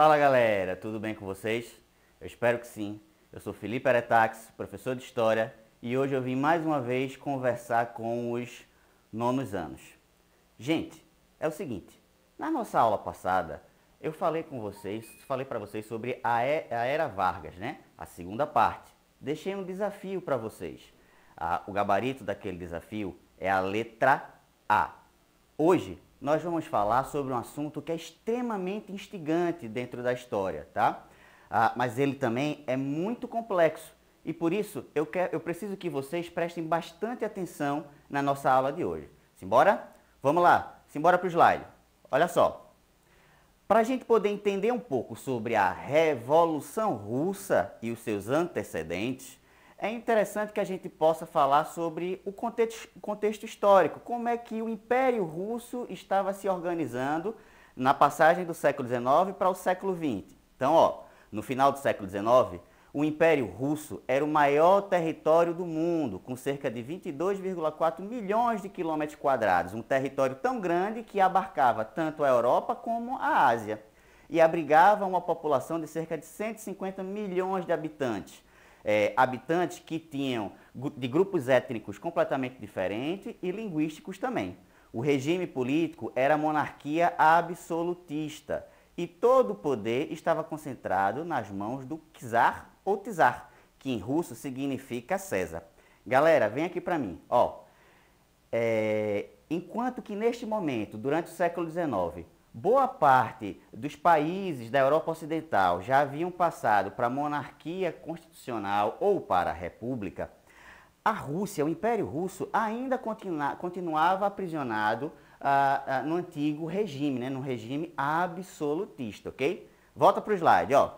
Fala galera, tudo bem com vocês? Eu espero que sim. Eu sou Felipe Aretax, professor de História, e hoje eu vim mais uma vez conversar com os nonos anos. Gente, é o seguinte, na nossa aula passada eu falei com vocês, falei para vocês sobre a, Era Vargas, né? A segunda parte. Deixei um desafio para vocês. o gabarito daquele desafio é a letra A. Hoje nós vamos falar sobre um assunto que é extremamente instigante dentro da história, tá? Ah, mas ele também é muito complexo e por isso eu, quero, eu preciso que vocês prestem bastante atenção na nossa aula de hoje. Simbora? Vamos lá, simbora para o slide. Olha só. Para a gente poder entender um pouco sobre a Revolução Russa e os seus antecedentes, é interessante que a gente possa falar sobre o contexto, contexto histórico, como é que o Império Russo estava se organizando na passagem do século XIX para o século XX. Então, ó, no final do século XIX, o Império Russo era o maior território do mundo, com cerca de 22,4 milhões de quilômetros quadrados, um território tão grande que abarcava tanto a Europa como a Ásia e abrigava uma população de cerca de 150 milhões de habitantes é, habitantes que tinham de grupos étnicos completamente diferentes e linguísticos também. O regime político era monarquia absolutista e todo o poder estava concentrado nas mãos do czar ou czar, que em russo significa César. Galera, vem aqui para mim. Ó, é, enquanto que neste momento, durante o século XIX, Boa parte dos países da Europa Ocidental já haviam passado para a monarquia constitucional ou para a república. A Rússia, o Império Russo, ainda continua, continuava aprisionado ah, ah, no antigo regime, né, no regime absolutista, ok? Volta para o slide, ó.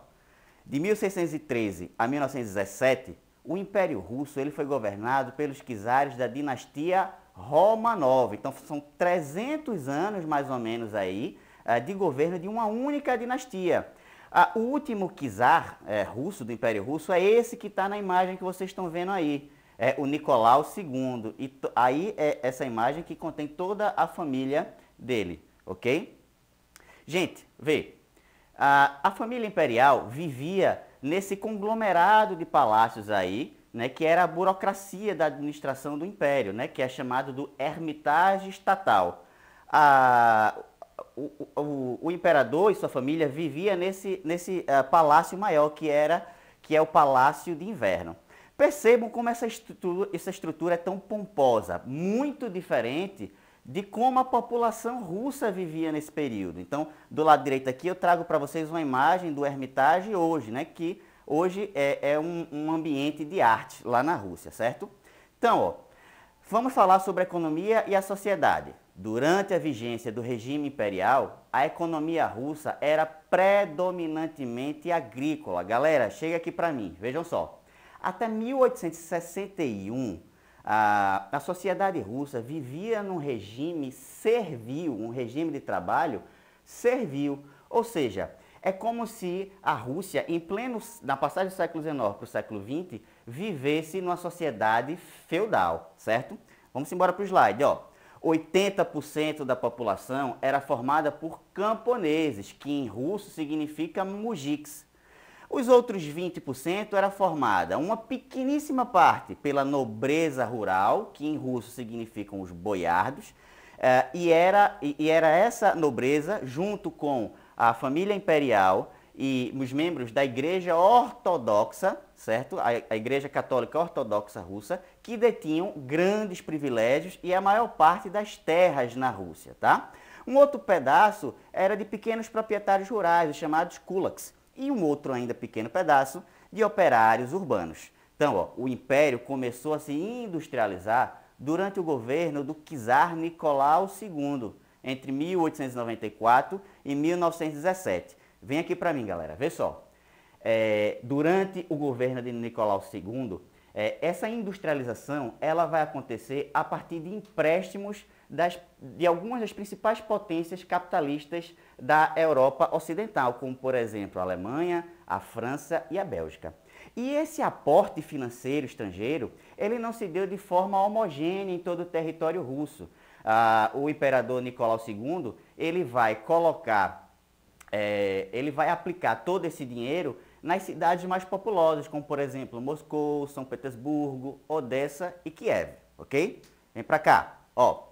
De 1613 a 1917, o Império Russo ele foi governado pelos czares da dinastia Roma Nova. Então são 300 anos mais ou menos aí eh, de governo de uma única dinastia. Ah, o último czar é, russo, do Império Russo, é esse que está na imagem que vocês estão vendo aí. É o Nicolau II. E aí é essa imagem que contém toda a família dele, ok? Gente, vê. A, ah, a família imperial vivia nesse conglomerado de palácios aí, né, que era a burocracia da administração do império, né, que é chamado do hermitage estatal. A, o, o, o, imperador e sua família vivia nesse, nesse uh, palácio maior que era que é o palácio de inverno. Percebam como essa estrutura, essa estrutura é tão pomposa, muito diferente de como a população russa vivia nesse período. Então, do lado direito aqui eu trago para vocês uma imagem do Hermitage hoje, né, que hoje é, é um, um, ambiente de arte lá na Rússia, certo? Então, ó, vamos falar sobre a economia e a sociedade. Durante a vigência do regime imperial, a economia russa era predominantemente agrícola. Galera, chega aqui para mim, vejam só. Até 1861, a, a sociedade russa vivia num regime servil, um regime de trabalho servil, ou seja, é como se a Rússia, em pleno, na passagem do século XIX para o século XX, vivesse numa sociedade feudal, certo? Vamos embora para o slide, ó. 80% da população era formada por camponeses, que em russo significa mujiks. Os outros 20% era formada, uma pequeníssima parte, pela nobreza rural, que em russo significam os boiardos, eh, e, era, e era essa nobreza, junto com a família imperial e os membros da Igreja Ortodoxa, certo? A, a, Igreja Católica Ortodoxa Russa, que detinham grandes privilégios e a maior parte das terras na Rússia, tá? Um outro pedaço era de pequenos proprietários rurais, os chamados kulaks, e um outro ainda pequeno pedaço de operários urbanos. Então, ó, o império começou a se industrializar durante o governo do czar Nicolau II, entre 1894 e 1917. Vem aqui para mim, galera, vê só. É, durante o governo de Nicolau II, é, essa industrialização ela vai acontecer a partir de empréstimos das, de algumas das principais potências capitalistas da Europa Ocidental, como por exemplo a Alemanha, a França e a Bélgica. E esse aporte financeiro estrangeiro, ele não se deu de forma homogênea em todo o território russo ah, o imperador Nicolau II, ele vai colocar, é, ele vai aplicar todo esse dinheiro nas cidades mais populosas, como por exemplo Moscou, São Petersburgo, Odessa e Kiev, ok? Vem para cá, ó.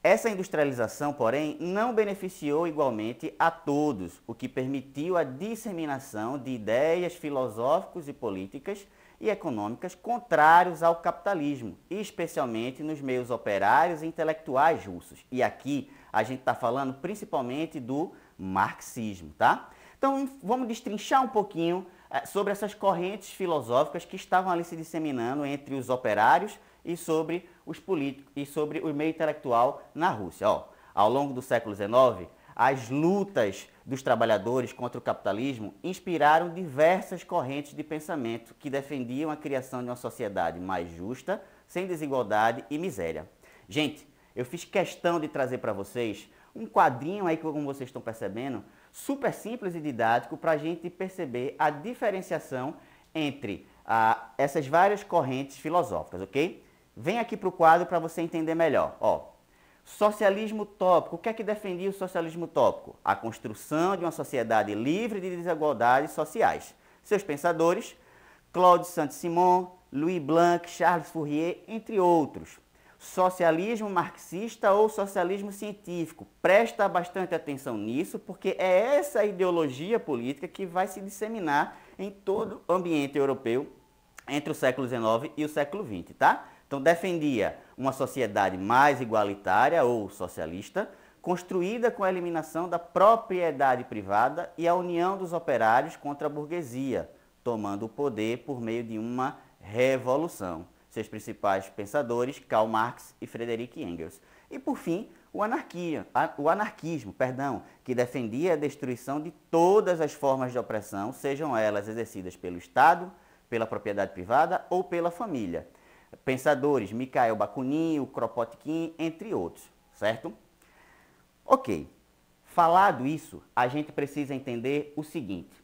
Essa industrialização, porém, não beneficiou igualmente a todos, o que permitiu a disseminação de ideias filosóficas e políticas e econômicas contrários ao capitalismo, especialmente nos meios operários e intelectuais russos. E aqui a gente está falando principalmente do marxismo, tá? Então vamos destrinchar um pouquinho eh, sobre essas correntes filosóficas que estavam ali se disseminando entre os operários e sobre os políticos e sobre o meio intelectual na Rússia. Ó, ao longo do século XIX, as lutas dos trabalhadores contra o capitalismo inspiraram diversas correntes de pensamento que defendiam a criação de uma sociedade mais justa, sem desigualdade e miséria. Gente, eu fiz questão de trazer para vocês um quadrinho aí, como vocês estão percebendo, super simples e didático para a gente perceber a diferenciação entre ah, essas várias correntes filosóficas, ok? Vem aqui para o quadro para você entender melhor. Ó, Socialismo tópico. O que é que defendia o socialismo tópico? A construção de uma sociedade livre de desigualdades sociais. Seus pensadores, Claude Saint-Simon, Louis Blanc, Charles Fourier, entre outros. Socialismo marxista ou socialismo científico. Presta bastante atenção nisso, porque é essa ideologia política que vai se disseminar em todo o ambiente europeu entre o século XIX e o século XX, tá? Então defendia uma sociedade mais igualitária ou socialista, construída com a eliminação da propriedade privada e a união dos operários contra a burguesia, tomando o poder por meio de uma revolução. Seus principais pensadores, Karl Marx e Friedrich Engels. E por fim, o, anarquia, o anarquismo, perdão, que defendia a destruição de todas as formas de opressão, sejam elas exercidas pelo Estado, pela propriedade privada ou pela família pensadores, Mikhail Bakunin, o Kropotkin, entre outros, certo? Ok, falado isso, a gente precisa entender o seguinte,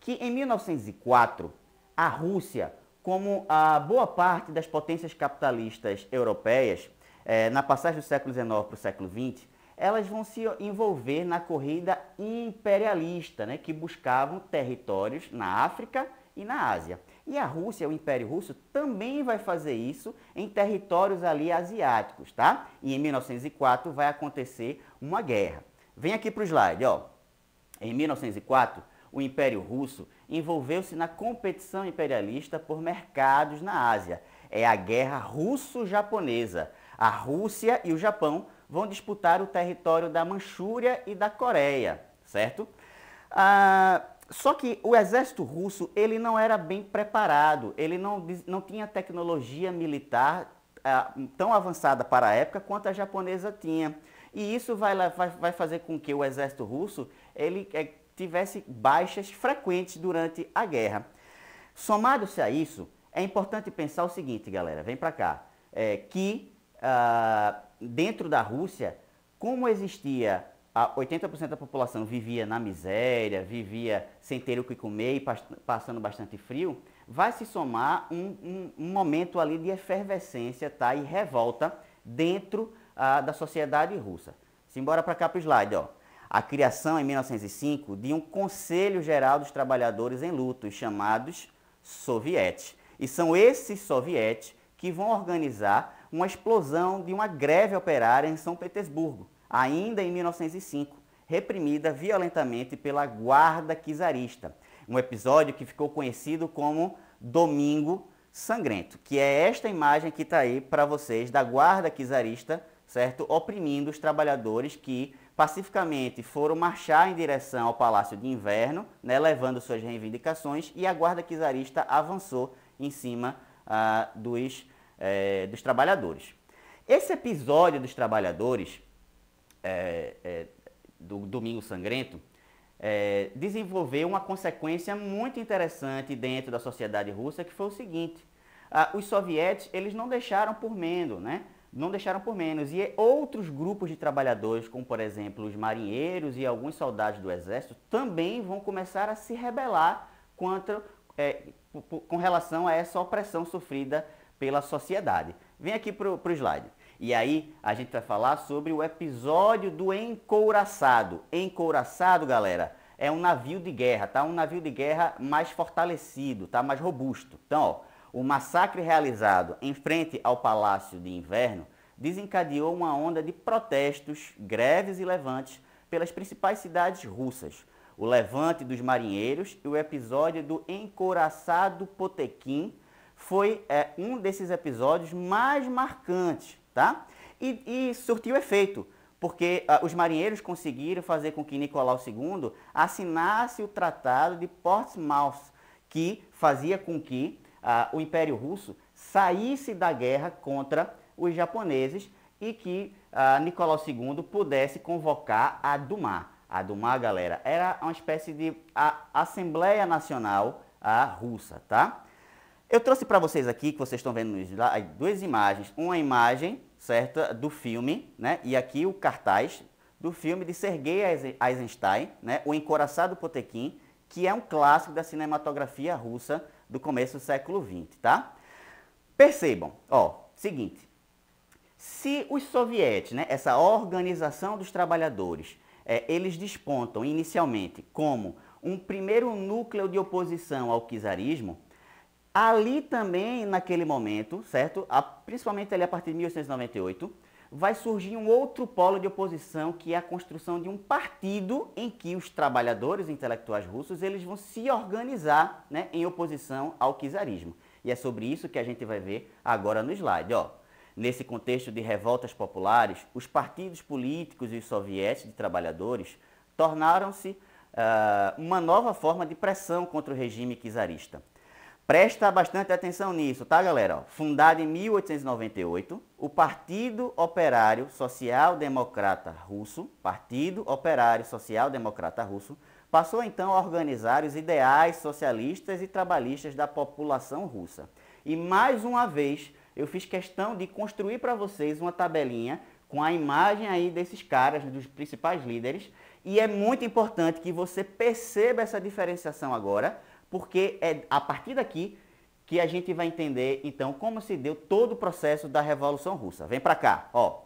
que em 1904, a Rússia, como a boa parte das potências capitalistas europeias, eh, na passagem do século XIX para o século XX, elas vão se envolver na corrida imperialista, né, que buscavam territórios na África e na Ásia. E a Rússia, o Império Russo, também vai fazer isso em territórios ali asiáticos, tá? E em 1904 vai acontecer uma guerra. Vem aqui para o slide, ó. Em 1904, o Império Russo envolveu-se na competição imperialista por mercados na Ásia. É a Guerra Russo-Japonesa. A Rússia e o Japão vão disputar o território da Manchúria e da Coreia, certo? Ah, só que o exército russo ele não era bem preparado, ele não, não tinha tecnologia militar ah, tão avançada para a época quanto a japonesa tinha. E isso vai, vai, vai fazer com que o exército russo ele é, tivesse baixas frequentes durante a guerra. Somado-se a isso, é importante pensar o seguinte, galera, vem para cá, é, que ah, dentro da Rússia, como existia 80% da população vivia na miséria, vivia sem ter o que comer e passando bastante frio, vai se somar um, um, um momento ali de efervescência tá? e revolta dentro ah, da sociedade russa. Simbora para cá para o slide. Ó. A criação, em 1905, de um Conselho Geral dos Trabalhadores em Luto, chamados sovietes. E são esses sovietes que vão organizar uma explosão de uma greve operária em São Petersburgo ainda em 1905, reprimida violentamente pela guarda quizarista, Um episódio que ficou conhecido como Domingo Sangrento, que é esta imagem que está aí para vocês da guarda quizarista, certo? Oprimindo os trabalhadores que pacificamente foram marchar em direção ao Palácio de Inverno, né, levando suas reivindicações, e a guarda quizarista avançou em cima ah, dos, eh, dos trabalhadores. Esse episódio dos trabalhadores é, é, do Domingo Sangrento, é, desenvolveu uma consequência muito interessante dentro da sociedade russa, que foi o seguinte: ah, os soviéticos eles não deixaram por menos, né? Não deixaram por menos. E outros grupos de trabalhadores, como por exemplo os marinheiros e alguns soldados do exército, também vão começar a se rebelar contra, é, com relação a essa opressão sofrida pela sociedade. Vem aqui para o slide. E aí a gente vai falar sobre o episódio do encouraçado. Encouraçado, galera, é um navio de guerra, tá? Um navio de guerra mais fortalecido, tá? Mais robusto. Então, ó, o massacre realizado em frente ao Palácio de Inverno desencadeou uma onda de protestos, greves e levantes pelas principais cidades russas. O levante dos marinheiros e o episódio do encouraçado Potequim foi é, um desses episódios mais marcantes tá? E, e surtiu efeito, porque uh, os marinheiros conseguiram fazer com que Nicolau II assinasse o Tratado de Portsmouth, que fazia com que uh, o Império Russo saísse da guerra contra os japoneses e que uh, Nicolau II pudesse convocar a Duma. A Duma, galera, era uma espécie de Assembleia Nacional a Russa, tá? Eu trouxe para vocês aqui, que vocês estão vendo no slide, duas imagens. Uma imagem, certa, do filme, né? E aqui o cartaz do filme de Sergei Eisenstein, né? O Encoraçado Potequim, que é um clássico da cinematografia russa do começo do século XX, tá? Percebam, ó, seguinte. Se os sovietes, né, essa organização dos trabalhadores, é, eles despontam inicialmente como um primeiro núcleo de oposição ao czarismo, Ali também, naquele momento, certo? A, principalmente ali a partir de 1898, vai surgir um outro polo de oposição, que é a construção de um partido em que os trabalhadores intelectuais russos eles vão se organizar né, em oposição ao czarismo. E é sobre isso que a gente vai ver agora no slide. Ó. Nesse contexto de revoltas populares, os partidos políticos e os sovietes de trabalhadores tornaram-se uh, uma nova forma de pressão contra o regime czarista Presta bastante atenção nisso, tá, galera? Fundado em 1898, o Partido Operário Social Democrata Russo, Partido Operário Social Democrata Russo, passou então a organizar os ideais socialistas e trabalhistas da população russa. E mais uma vez, eu fiz questão de construir para vocês uma tabelinha com a imagem aí desses caras, dos principais líderes, e é muito importante que você perceba essa diferenciação agora, porque é a partir daqui que a gente vai entender, então, como se deu todo o processo da Revolução Russa. Vem para cá, ó.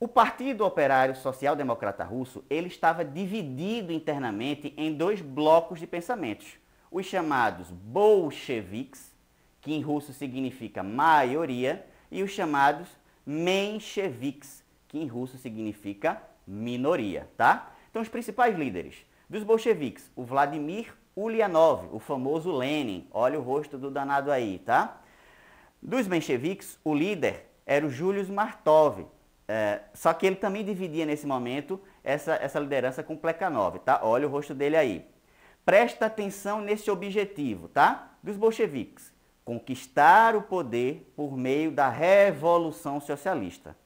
O Partido Operário Social Democrata Russo, ele estava dividido internamente em dois blocos de pensamentos. Os chamados bolcheviques, que em russo significa maioria, e os chamados mencheviques, que em russo significa minoria, tá? Então, os principais líderes dos bolcheviques, o Vladimir Ulianov, o famoso Lenin. Olha o rosto do danado aí, tá? Dos mencheviques, o líder era o Julius Martov. É, só que ele também dividia nesse momento essa, essa liderança com Plekhanov, tá? Olha o rosto dele aí. Presta atenção nesse objetivo, tá? Dos bolcheviques. Conquistar o poder por meio da revolução socialista.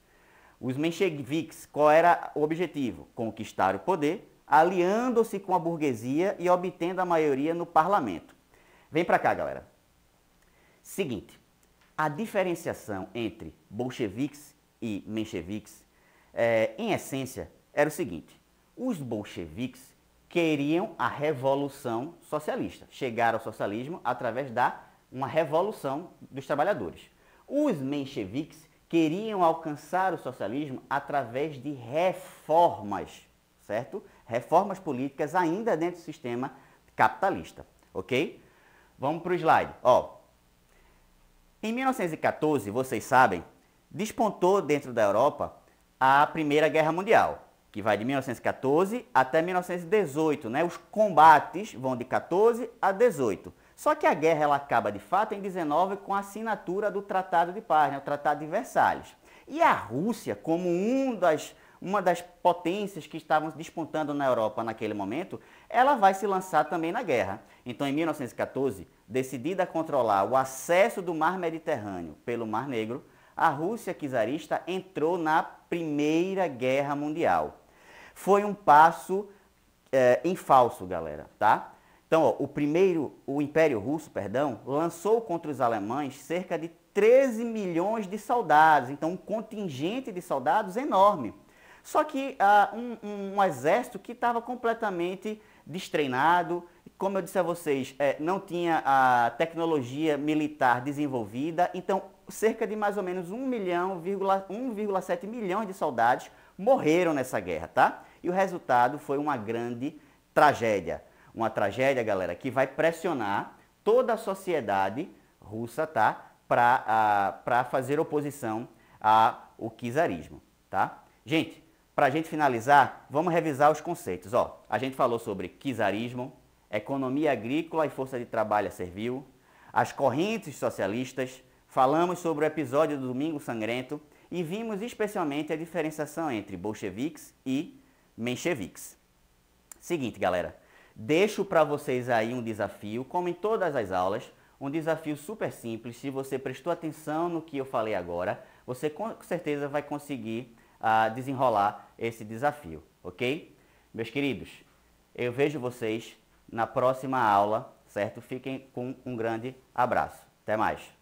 Os mencheviques, qual era o objetivo? Conquistar o poder aliando-se com a burguesia e obtendo a maioria no parlamento. Vem para cá, galera. Seguinte, a diferenciação entre bolcheviques e mencheviques, é, em essência, era o seguinte: os bolcheviques queriam a revolução socialista, chegar ao socialismo através da uma revolução dos trabalhadores. Os mencheviques queriam alcançar o socialismo através de reformas, certo? reformas políticas ainda dentro do sistema capitalista, ok? Vamos para o slide. Ó, em 1914, vocês sabem, despontou dentro da Europa a Primeira Guerra Mundial, que vai de 1914 até 1918, né? Os combates vão de 14 a 18. Só que a guerra ela acaba de fato em 19 com a assinatura do Tratado de Paz, né? o Tratado de Versalhes. E a Rússia, como um das uma das potências que estavam despontando na Europa naquele momento, ela vai se lançar também na guerra. Então, em 1914, decidida a controlar o acesso do mar Mediterrâneo pelo Mar Negro, a Rússia czarista entrou na Primeira Guerra Mundial. Foi um passo é, em falso, galera, tá? Então, ó, o primeiro, o Império Russo, perdão, lançou contra os alemães cerca de 13 milhões de soldados, então um contingente de soldados enorme. Só que uh, um, um, exército que estava completamente destreinado, como eu disse a vocês, é, não tinha a tecnologia militar desenvolvida, então cerca de mais ou menos 1 milhão, 1,7 milhões de soldados morreram nessa guerra, tá? E o resultado foi uma grande tragédia. Uma tragédia, galera, que vai pressionar toda a sociedade russa, tá? Para uh, ah, fazer oposição ao kizarismo, tá? Gente, para a gente finalizar, vamos revisar os conceitos. Ó, a gente falou sobre czarismo, economia agrícola e força de trabalho servil, as correntes socialistas, falamos sobre o episódio do Domingo Sangrento e vimos especialmente a diferenciação entre bolcheviques e mencheviques. Seguinte, galera, deixo para vocês aí um desafio, como em todas as aulas, um desafio super simples. Se você prestou atenção no que eu falei agora, você com certeza vai conseguir a desenrolar esse desafio, ok? Meus queridos, eu vejo vocês na próxima aula, certo? Fiquem com um grande abraço. Até mais!